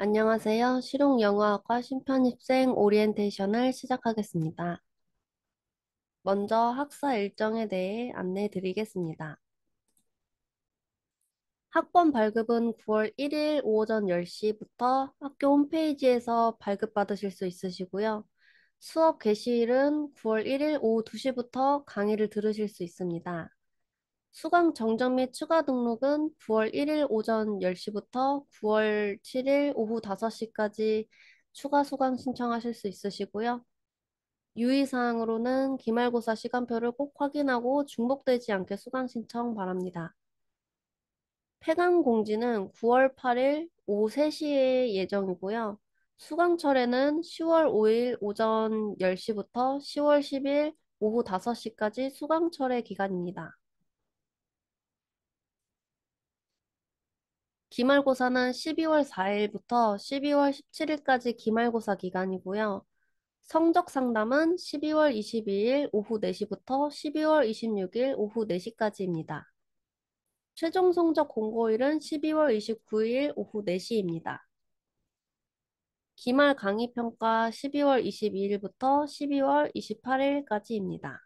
안녕하세요. 실용영어학과 심편입생 오리엔테이션을 시작하겠습니다. 먼저 학사 일정에 대해 안내 해 드리겠습니다. 학번 발급은 9월 1일 오전 10시부터 학교 홈페이지에서 발급받으실 수 있으시고요. 수업 개시일은 9월 1일 오후 2시부터 강의를 들으실 수 있습니다. 수강 정정 및 추가 등록은 9월 1일 오전 10시부터 9월 7일 오후 5시까지 추가 수강 신청하실 수 있으시고요. 유의사항으로는 기말고사 시간표를 꼭 확인하고 중복되지 않게 수강 신청 바랍니다. 폐강 공지는 9월 8일 오후 3시에 예정이고요. 수강철에는 10월 5일 오전 10시부터 10월 10일 오후 5시까지 수강철의 기간입니다. 기말고사는 12월 4일부터 12월 17일까지 기말고사 기간이고요. 성적 상담은 12월 22일 오후 4시부터 12월 26일 오후 4시까지입니다. 최종 성적 공고일은 12월 29일 오후 4시입니다. 기말 강의 평가 12월 22일부터 12월 28일까지입니다.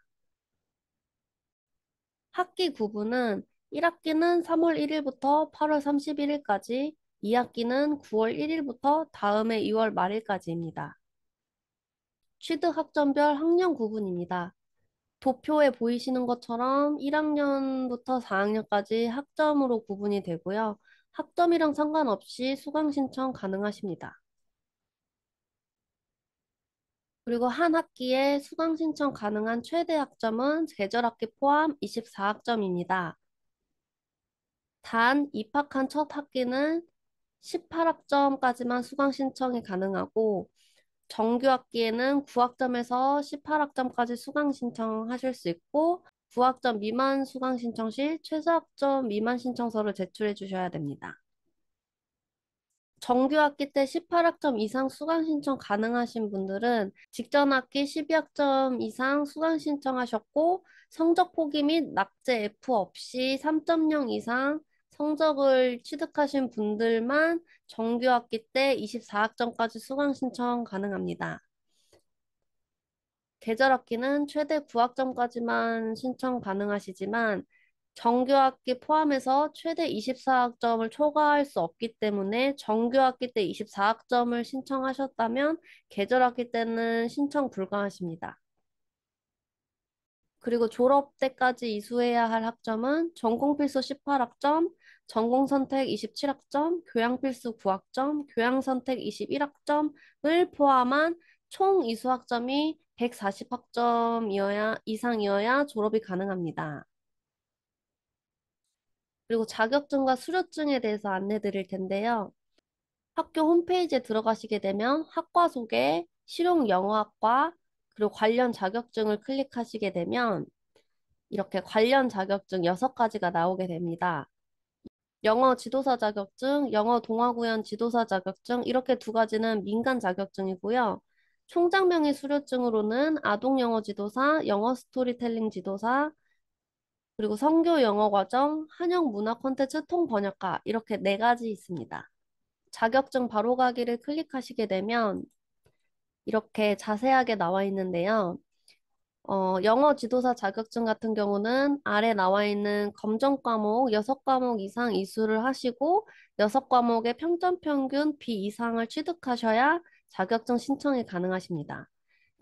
학기 구분은 1학기는 3월 1일부터 8월 31일까지, 2학기는 9월 1일부터 다음해 2월 말일까지입니다. 취득 학점별 학년 구분입니다. 도표에 보이시는 것처럼 1학년부터 4학년까지 학점으로 구분이 되고요. 학점이랑 상관없이 수강 신청 가능하십니다. 그리고 한 학기에 수강 신청 가능한 최대 학점은 계절 학기 포함 24학점입니다. 단 입학한 첫 학기는 18학점까지만 수강 신청이 가능하고 정규 학기에는 9학점에서 18학점까지 수강 신청하실 수 있고 9학점 미만 수강 신청 시최소학점 미만 신청서를 제출해 주셔야 됩니다. 정규 학기 때 18학점 이상 수강 신청 가능하신 분들은 직전 학기 12학점 이상 수강 신청하셨고 성적 포기 및 낙제 F 없이 3.0 이상 성적을 취득하신 분들만 정규학기 때 24학점까지 수강 신청 가능합니다. 계절학기는 최대 9학점까지만 신청 가능하시지만 정규학기 포함해서 최대 24학점을 초과할 수 없기 때문에 정규학기 때 24학점을 신청하셨다면 계절학기 때는 신청 불가하십니다. 그리고 졸업 때까지 이수해야 할 학점은 전공 필수 18학점, 전공 선택 27학점, 교양 필수 9학점, 교양 선택 21학점을 포함한 총 이수학점이 140학점 이어야, 이상이어야 졸업이 가능합니다. 그리고 자격증과 수료증에 대해서 안내 드릴 텐데요. 학교 홈페이지에 들어가시게 되면 학과 소개, 실용 영어학과, 그리고 관련 자격증을 클릭하시게 되면 이렇게 관련 자격증 6가지가 나오게 됩니다. 영어 지도사 자격증, 영어 동화구연 지도사 자격증 이렇게 두 가지는 민간 자격증이고요. 총장명의 수료증으로는 아동 영어 지도사, 영어 스토리텔링 지도사, 그리고 성교 영어 과정, 한영 문화 콘텐츠 통 번역가 이렇게 네 가지 있습니다. 자격증 바로 가기를 클릭하시게 되면 이렇게 자세하게 나와 있는데요. 어, 영어 지도사 자격증 같은 경우는 아래 나와 있는 검정 과목 여섯 과목 이상 이수를 하시고 여섯 과목의 평점 평균 B 이상을 취득하셔야 자격증 신청이 가능하십니다.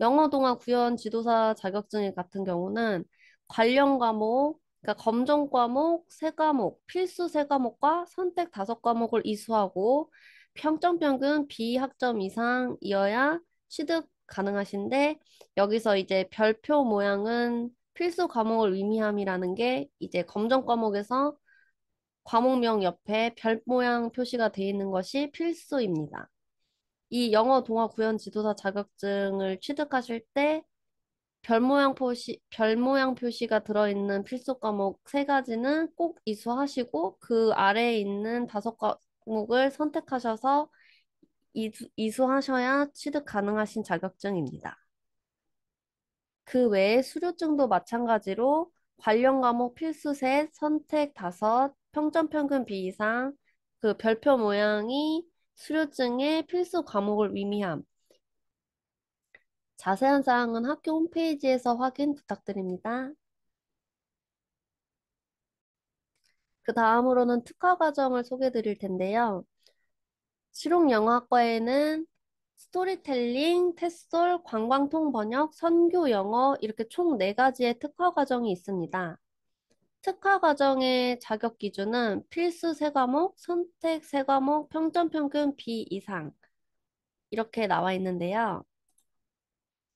영어 동화 구현 지도사 자격증 같은 경우는 관련 과목, 그러니까 검정 과목 세과목 필수 세과목과 선택 다섯 과목을 이수하고 평점 평균 B 학점 이상이어야 취득 가능하신데 여기서 이제 별표 모양은 필수 과목을 의미함이라는 게 이제 검정 과목에서 과목명 옆에 별 모양 표시가 되어 있는 것이 필수입니다. 이 영어 동화 구현 지도사 자격증을 취득하실 때 별 모양 표시 별 모양 표시가 들어 있는 필수 과목 세 가지는 꼭 이수하시고 그 아래에 있는 다섯 과목을 선택하셔서 이수, 이수하셔야 취득 가능하신 자격증입니다. 그 외에 수료증도 마찬가지로 관련 과목 필수 셋, 선택 다섯, 평점 평균 비 이상, 그 별표 모양이 수료증의 필수 과목을 의미함. 자세한 사항은 학교 홈페이지에서 확인 부탁드립니다. 그 다음으로는 특화 과정을 소개해 드릴 텐데요. 실용영어과에는 스토리텔링, 테솔, 관광통 번역, 선교 영어 이렇게 총 네가지의 특화 과정이 있습니다. 특화 과정의 자격 기준은 필수 세 과목, 선택 세 과목, 평점 평균 B 이상 이렇게 나와 있는데요.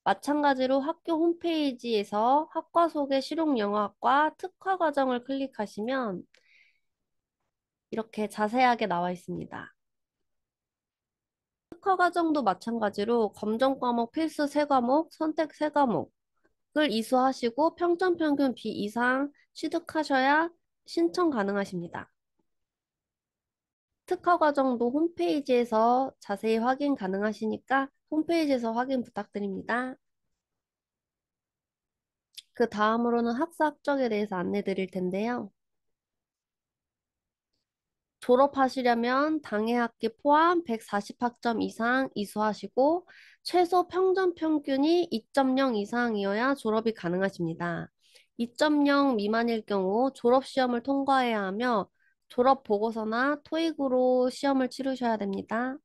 마찬가지로 학교 홈페이지에서 학과 소개 실용 영어과 특화 과정을 클릭하시면 이렇게 자세하게 나와 있습니다. 특화 과정도 마찬가지로 검정 과목 필수 세과목 선택 세과목을 이수하시고 평점 평균 B 이상 취득하셔야 신청 가능하십니다. 특화 과정도 홈페이지에서 자세히 확인 가능하시니까 홈페이지에서 확인 부탁드립니다. 그 다음으로는 학사 학적에 대해서 안내 드릴 텐데요. 졸업하시려면 당해 학기 포함 140학점 이상 이수하시고 최소 평점 평균이 2.0 이상이어야 졸업이 가능하십니다. 2.0 미만일 경우 졸업 시험을 통과해야 하며 졸업 보고서나 토익으로 시험을 치르셔야 됩니다.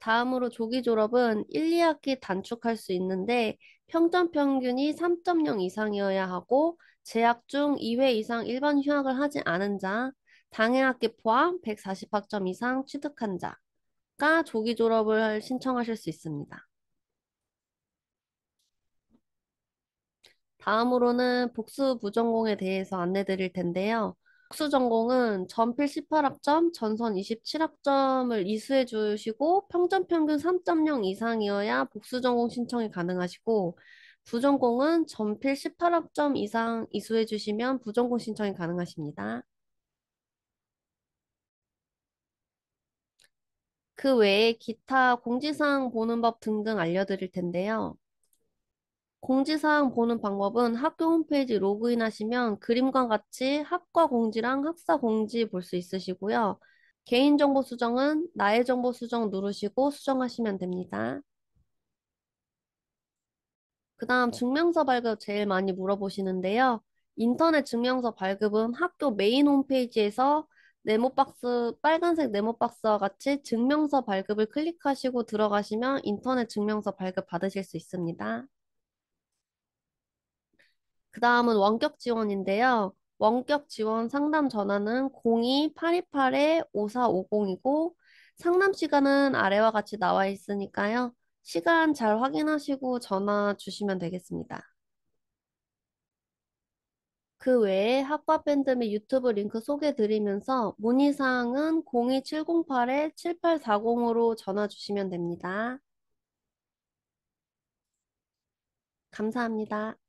다음으로 조기 졸업은 1, 2학기 단축할 수 있는데 평점 평균이 3.0 이상이어야 하고 재학 중 2회 이상 일반 휴학을 하지 않은 자, 당해학기 포함 140학점 이상 취득한 자가 조기 졸업을 신청하실 수 있습니다. 다음으로는 복수 부전공에 대해서 안내 드릴 텐데요. 복수 전공은 전필 18학점, 전선 27학점을 이수해 주시고 평점 평균 3.0 이상이어야 복수 전공 신청이 가능하시고 부전공은 전필 18학점 이상 이수해 주시면 부전공 신청이 가능하십니다. 그 외에 기타 공지사항 보는 법 등등 알려드릴 텐데요. 공지사항 보는 방법은 학교 홈페이지 로그인하시면 그림과 같이 학과 공지랑 학사 공지 볼 수 있으시고요. 개인정보 수정은 나의 정보 수정 누르시고 수정하시면 됩니다. 그 다음 증명서 발급 제일 많이 물어보시는데요. 인터넷 증명서 발급은 학교 메인 홈페이지에서 네모박스, 빨간색 네모박스와 같이 증명서 발급을 클릭하시고 들어가시면 인터넷 증명서 발급 받으실 수 있습니다. 그 다음은 원격 지원인데요. 원격 지원 상담 전화는 02-828-5450이고 상담 시간은 아래와 같이 나와 있으니까요. 시간 잘 확인하시고 전화 주시면 되겠습니다. 그 외에 학과 밴드 및 유튜브 링크 소개드리면서 문의사항은 02708-7840으로 전화 주시면 됩니다. 감사합니다.